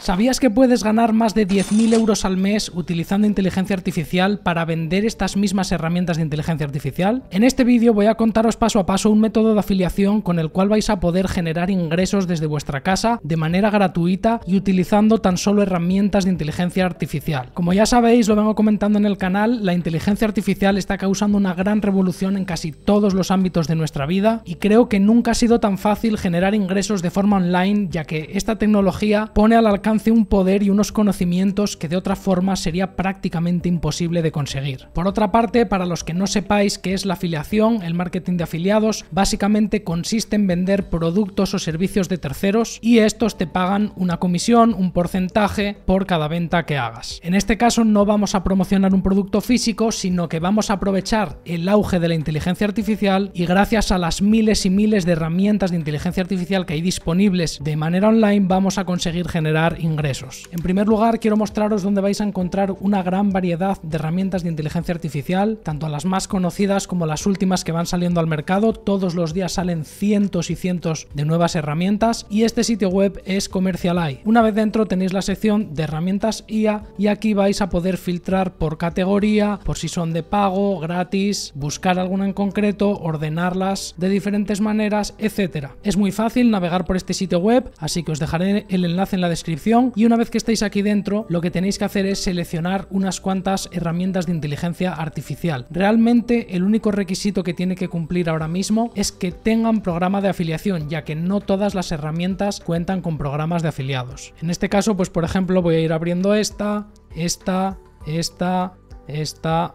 ¿Sabías que puedes ganar más de 10.000 euros al mes utilizando inteligencia artificial para vender estas mismas herramientas de inteligencia artificial? En este vídeo voy a contaros paso a paso un método de afiliación con el cual vais a poder generar ingresos desde vuestra casa de manera gratuita y utilizando tan solo herramientas de inteligencia artificial. Como ya sabéis, lo vengo comentando en el canal, la inteligencia artificial está causando una gran revolución en casi todos los ámbitos de nuestra vida y creo que nunca ha sido tan fácil generar ingresos de forma online ya que esta tecnología pone al alcance un poder y unos conocimientos que de otra forma sería prácticamente imposible de conseguir. Por otra parte, para los que no sepáis qué es la afiliación, el marketing de afiliados básicamente consiste en vender productos o servicios de terceros y estos te pagan una comisión, un porcentaje por cada venta que hagas. En este caso no vamos a promocionar un producto físico, sino que vamos a aprovechar el auge de la inteligencia artificial y gracias a las miles y miles de herramientas de inteligencia artificial que hay disponibles de manera online vamos a conseguir generar ingresos. En primer lugar, quiero mostraros dónde vais a encontrar una gran variedad de herramientas de inteligencia artificial, tanto las más conocidas como las últimas que van saliendo al mercado. Todos los días salen cientos y cientos de nuevas herramientas y este sitio web es AI. Una vez dentro tenéis la sección de herramientas IA y aquí vais a poder filtrar por categoría, por si son de pago, gratis, buscar alguna en concreto, ordenarlas de diferentes maneras, etc. Es muy fácil navegar por este sitio web, así que os dejaré el enlace en la descripción y una vez que estéis aquí dentro lo que tenéis que hacer es seleccionar unas cuantas herramientas de inteligencia artificial. Realmente el único requisito que tiene que cumplir ahora mismo es que tengan programa de afiliación ya que no todas las herramientas cuentan con programas de afiliados. En este caso pues por ejemplo voy a ir abriendo esta, esta, esta, esta,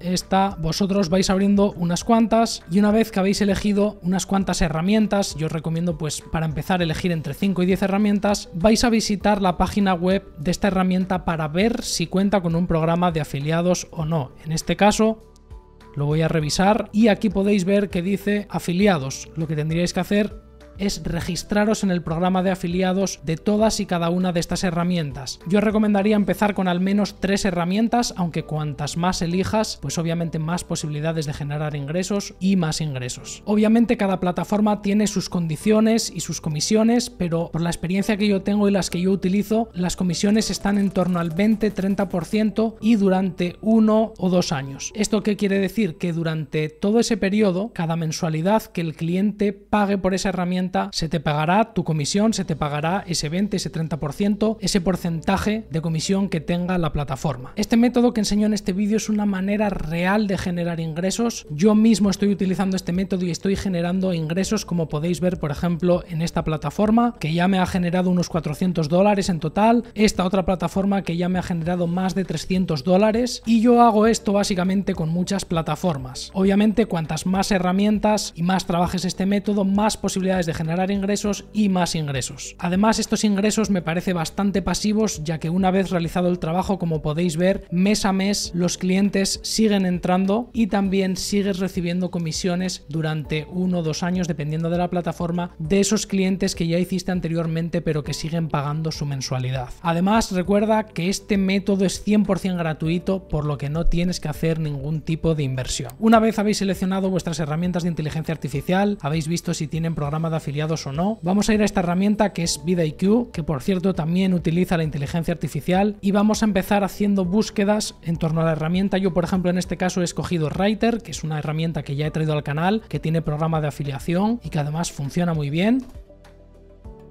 esta vosotros vais abriendo unas cuantas y una vez que habéis elegido unas cuantas herramientas, yo os recomiendo pues para empezar elegir entre 5 y 10 herramientas, vais a visitar la página web de esta herramienta para ver si cuenta con un programa de afiliados o no. En este caso, lo voy a revisar y aquí podéis ver que dice afiliados. Lo que tendríais que hacer es registraros en el programa de afiliados de todas y cada una de estas herramientas. Yo recomendaría empezar con al menos tres herramientas, aunque cuantas más elijas, pues obviamente más posibilidades de generar ingresos y más ingresos. Obviamente cada plataforma tiene sus condiciones y sus comisiones, pero por la experiencia que yo tengo y las que yo utilizo, las comisiones están en torno al 20-30% y durante uno o dos años. ¿Esto qué quiere decir? Que durante todo ese periodo, cada mensualidad que el cliente pague por esa herramienta se te pagará tu comisión, se te pagará ese 20, ese 30%, ese porcentaje de comisión que tenga la plataforma. Este método que enseño en este vídeo es una manera real de generar ingresos. Yo mismo estoy utilizando este método y estoy generando ingresos como podéis ver, por ejemplo, en esta plataforma que ya me ha generado unos 400 dólares en total, esta otra plataforma que ya me ha generado más de 300 dólares y yo hago esto básicamente con muchas plataformas. Obviamente, cuantas más herramientas y más trabajes este método, más posibilidades de generar ingresos y más ingresos. Además, estos ingresos me parece bastante pasivos, ya que una vez realizado el trabajo, como podéis ver, mes a mes los clientes siguen entrando y también sigues recibiendo comisiones durante uno o dos años, dependiendo de la plataforma, de esos clientes que ya hiciste anteriormente, pero que siguen pagando su mensualidad. Además, recuerda que este método es 100% gratuito, por lo que no tienes que hacer ningún tipo de inversión. Una vez habéis seleccionado vuestras herramientas de inteligencia artificial, habéis visto si tienen programa de afiliados o no, vamos a ir a esta herramienta que es VidaIQ, que por cierto también utiliza la inteligencia artificial, y vamos a empezar haciendo búsquedas en torno a la herramienta. Yo, por ejemplo, en este caso he escogido Writer, que es una herramienta que ya he traído al canal, que tiene programa de afiliación y que además funciona muy bien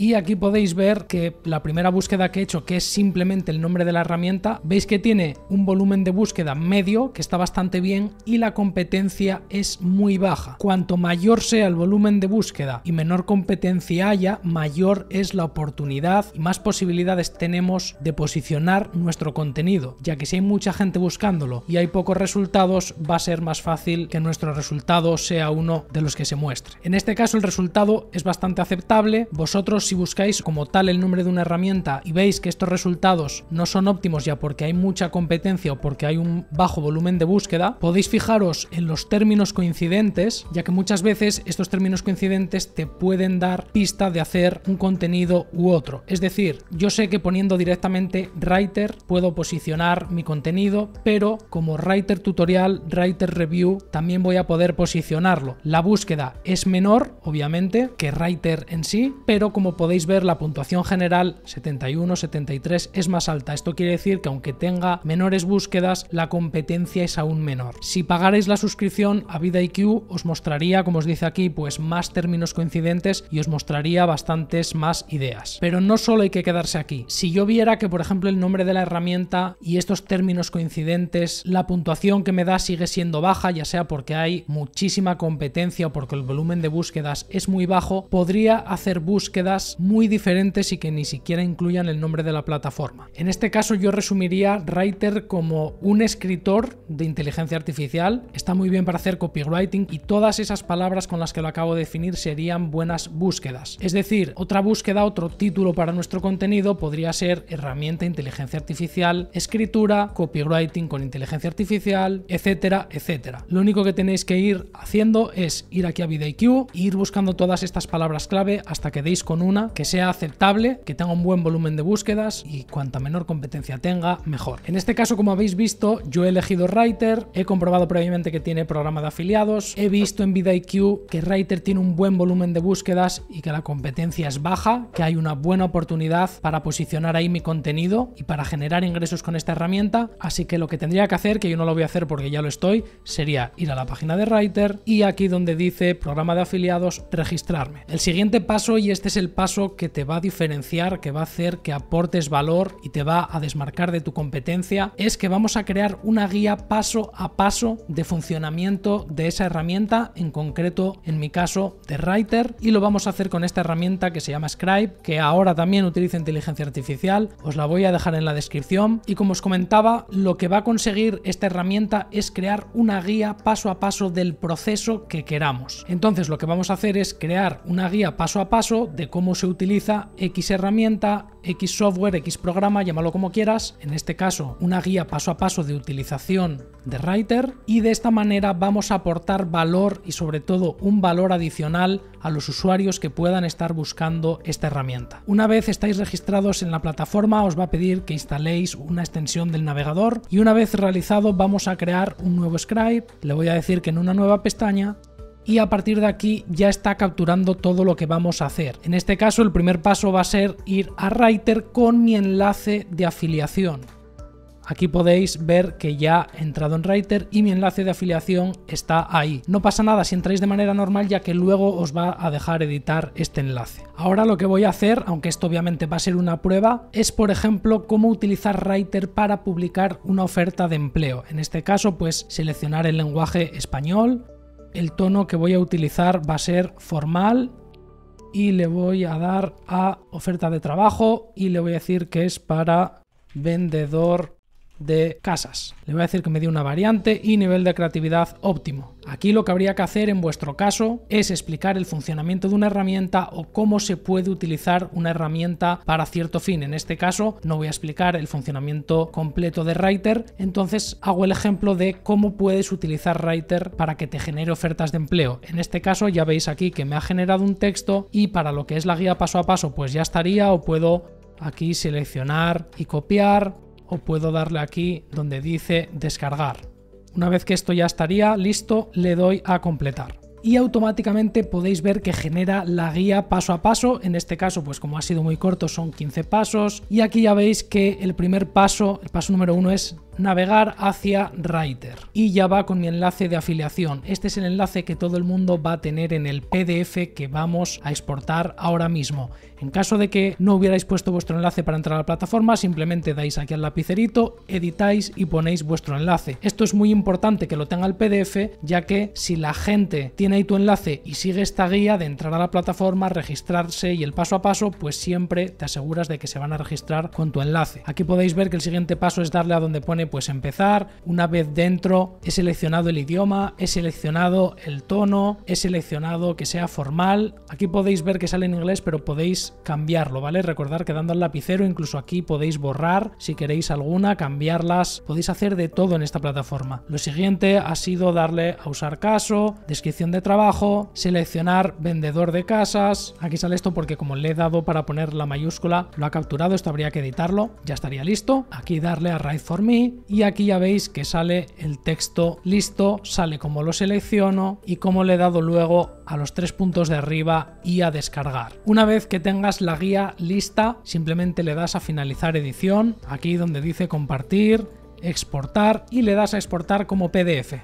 y aquí podéis ver que la primera búsqueda que he hecho, que es simplemente el nombre de la herramienta, veis que tiene un volumen de búsqueda medio, que está bastante bien, y la competencia es muy baja. Cuanto mayor sea el volumen de búsqueda y menor competencia haya, mayor es la oportunidad y más posibilidades tenemos de posicionar nuestro contenido, ya que si hay mucha gente buscándolo y hay pocos resultados, va a ser más fácil que nuestro resultado sea uno de los que se muestre. En este caso el resultado es bastante aceptable, vosotros si buscáis como tal el nombre de una herramienta y veis que estos resultados no son óptimos ya porque hay mucha competencia o porque hay un bajo volumen de búsqueda, podéis fijaros en los términos coincidentes, ya que muchas veces estos términos coincidentes te pueden dar pista de hacer un contenido u otro. Es decir, yo sé que poniendo directamente writer puedo posicionar mi contenido, pero como writer tutorial, writer review, también voy a poder posicionarlo. La búsqueda es menor, obviamente, que writer en sí, pero como podéis ver, la puntuación general 71, 73 es más alta. Esto quiere decir que aunque tenga menores búsquedas, la competencia es aún menor. Si pagarais la suscripción a VidaIQ, os mostraría, como os dice aquí, pues más términos coincidentes y os mostraría bastantes más ideas. Pero no solo hay que quedarse aquí. Si yo viera que, por ejemplo, el nombre de la herramienta y estos términos coincidentes, la puntuación que me da sigue siendo baja, ya sea porque hay muchísima competencia o porque el volumen de búsquedas es muy bajo, podría hacer búsquedas muy diferentes y que ni siquiera incluyan el nombre de la plataforma. En este caso yo resumiría Writer como un escritor de inteligencia artificial, está muy bien para hacer copywriting y todas esas palabras con las que lo acabo de definir serían buenas búsquedas. Es decir, otra búsqueda, otro título para nuestro contenido podría ser herramienta inteligencia artificial, escritura, copywriting con inteligencia artificial, etcétera, etcétera. Lo único que tenéis que ir haciendo es ir aquí a VidIQ e ir buscando todas estas palabras clave hasta que deis con un una que sea aceptable, que tenga un buen volumen de búsquedas y cuanta menor competencia tenga, mejor. En este caso, como habéis visto, yo he elegido Writer, he comprobado previamente que tiene programa de afiliados, he visto en VidaIQ que Writer tiene un buen volumen de búsquedas y que la competencia es baja, que hay una buena oportunidad para posicionar ahí mi contenido y para generar ingresos con esta herramienta, así que lo que tendría que hacer, que yo no lo voy a hacer porque ya lo estoy, sería ir a la página de Writer y aquí donde dice programa de afiliados, registrarme. El siguiente paso, y este es el paso que te va a diferenciar, que va a hacer que aportes valor y te va a desmarcar de tu competencia, es que vamos a crear una guía paso a paso de funcionamiento de esa herramienta, en concreto en mi caso de Writer, y lo vamos a hacer con esta herramienta que se llama Scribe, que ahora también utiliza inteligencia artificial, os la voy a dejar en la descripción, y como os comentaba, lo que va a conseguir esta herramienta es crear una guía paso a paso del proceso que queramos. Entonces lo que vamos a hacer es crear una guía paso a paso de cómo se utiliza X herramienta, X software, X programa, llámalo como quieras. En este caso, una guía paso a paso de utilización de Writer y de esta manera vamos a aportar valor y sobre todo un valor adicional a los usuarios que puedan estar buscando esta herramienta. Una vez estáis registrados en la plataforma os va a pedir que instaléis una extensión del navegador y una vez realizado vamos a crear un nuevo scribe. Le voy a decir que en una nueva pestaña y a partir de aquí ya está capturando todo lo que vamos a hacer. En este caso el primer paso va a ser ir a Writer con mi enlace de afiliación. Aquí podéis ver que ya he entrado en Writer y mi enlace de afiliación está ahí. No pasa nada si entráis de manera normal ya que luego os va a dejar editar este enlace. Ahora lo que voy a hacer, aunque esto obviamente va a ser una prueba, es por ejemplo cómo utilizar Writer para publicar una oferta de empleo. En este caso pues seleccionar el lenguaje español, el tono que voy a utilizar va a ser formal y le voy a dar a oferta de trabajo y le voy a decir que es para vendedor de casas. Le voy a decir que me dio una variante y nivel de creatividad óptimo. Aquí lo que habría que hacer en vuestro caso es explicar el funcionamiento de una herramienta o cómo se puede utilizar una herramienta para cierto fin. En este caso no voy a explicar el funcionamiento completo de Writer, entonces hago el ejemplo de cómo puedes utilizar Writer para que te genere ofertas de empleo. En este caso ya veis aquí que me ha generado un texto y para lo que es la guía paso a paso pues ya estaría o puedo aquí seleccionar y copiar o puedo darle aquí donde dice descargar. Una vez que esto ya estaría listo, le doy a completar. Y automáticamente podéis ver que genera la guía paso a paso, en este caso pues como ha sido muy corto son 15 pasos y aquí ya veis que el primer paso, el paso número uno es navegar hacia Writer. Y ya va con mi enlace de afiliación. Este es el enlace que todo el mundo va a tener en el PDF que vamos a exportar ahora mismo. En caso de que no hubierais puesto vuestro enlace para entrar a la plataforma, simplemente dais aquí al lapicerito, editáis y ponéis vuestro enlace. Esto es muy importante que lo tenga el PDF, ya que si la gente tiene ahí tu enlace y sigue esta guía de entrar a la plataforma, registrarse y el paso a paso, pues siempre te aseguras de que se van a registrar con tu enlace. Aquí podéis ver que el siguiente paso es darle a donde pone pues empezar, una vez dentro he seleccionado el idioma, he seleccionado el tono, he seleccionado que sea formal, aquí podéis ver que sale en inglés pero podéis cambiarlo, ¿vale? Recordar que dando al lapicero incluso aquí podéis borrar si queréis alguna, cambiarlas, podéis hacer de todo en esta plataforma. Lo siguiente ha sido darle a usar caso, descripción de trabajo, seleccionar vendedor de casas, aquí sale esto porque como le he dado para poner la mayúscula lo ha capturado, esto habría que editarlo, ya estaría listo, aquí darle a Write for Me, y aquí ya veis que sale el texto listo, sale como lo selecciono y como le he dado luego a los tres puntos de arriba y a descargar. Una vez que tengas la guía lista, simplemente le das a finalizar edición, aquí donde dice compartir, exportar y le das a exportar como PDF.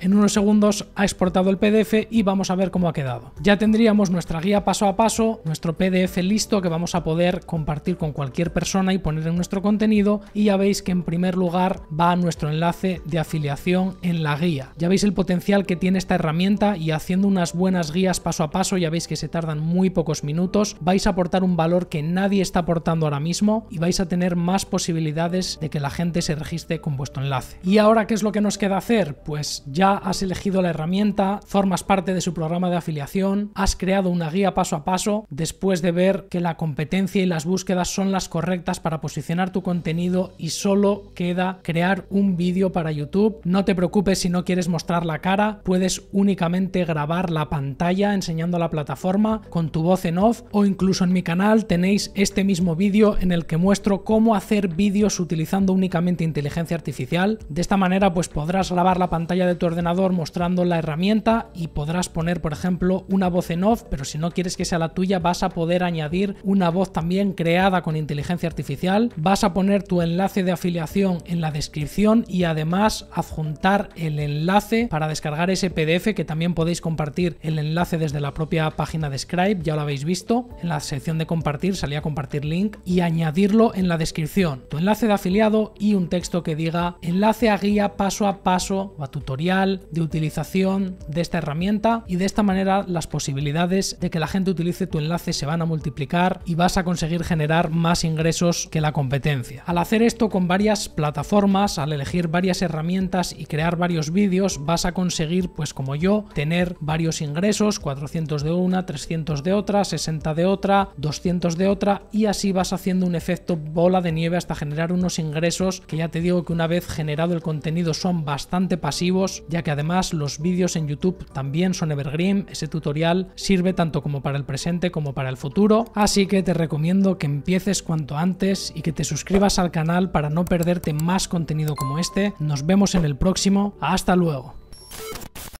En unos segundos ha exportado el PDF y vamos a ver cómo ha quedado. Ya tendríamos nuestra guía paso a paso, nuestro PDF listo que vamos a poder compartir con cualquier persona y poner en nuestro contenido y ya veis que en primer lugar va nuestro enlace de afiliación en la guía. Ya veis el potencial que tiene esta herramienta y haciendo unas buenas guías paso a paso ya veis que se tardan muy pocos minutos, vais a aportar un valor que nadie está aportando ahora mismo y vais a tener más posibilidades de que la gente se registre con vuestro enlace. ¿Y ahora qué es lo que nos queda hacer? Pues ya has elegido la herramienta, formas parte de su programa de afiliación, has creado una guía paso a paso después de ver que la competencia y las búsquedas son las correctas para posicionar tu contenido y solo queda crear un vídeo para YouTube. No te preocupes si no quieres mostrar la cara, puedes únicamente grabar la pantalla enseñando la plataforma con tu voz en off o incluso en mi canal tenéis este mismo vídeo en el que muestro cómo hacer vídeos utilizando únicamente inteligencia artificial. De esta manera pues podrás grabar la pantalla de tu mostrando la herramienta y podrás poner, por ejemplo, una voz en off, pero si no quieres que sea la tuya, vas a poder añadir una voz también creada con inteligencia artificial. Vas a poner tu enlace de afiliación en la descripción y además adjuntar el enlace para descargar ese PDF que también podéis compartir el enlace desde la propia página de Scribe, ya lo habéis visto, en la sección de compartir salía compartir link y añadirlo en la descripción. Tu enlace de afiliado y un texto que diga enlace a guía paso a paso a tutorial de utilización de esta herramienta y de esta manera las posibilidades de que la gente utilice tu enlace se van a multiplicar y vas a conseguir generar más ingresos que la competencia. Al hacer esto con varias plataformas, al elegir varias herramientas y crear varios vídeos, vas a conseguir, pues como yo, tener varios ingresos, 400 de una, 300 de otra, 60 de otra, 200 de otra y así vas haciendo un efecto bola de nieve hasta generar unos ingresos que ya te digo que una vez generado el contenido son bastante pasivos, ya que además los vídeos en YouTube también son evergreen, ese tutorial sirve tanto como para el presente como para el futuro, así que te recomiendo que empieces cuanto antes y que te suscribas al canal para no perderte más contenido como este. Nos vemos en el próximo, hasta luego.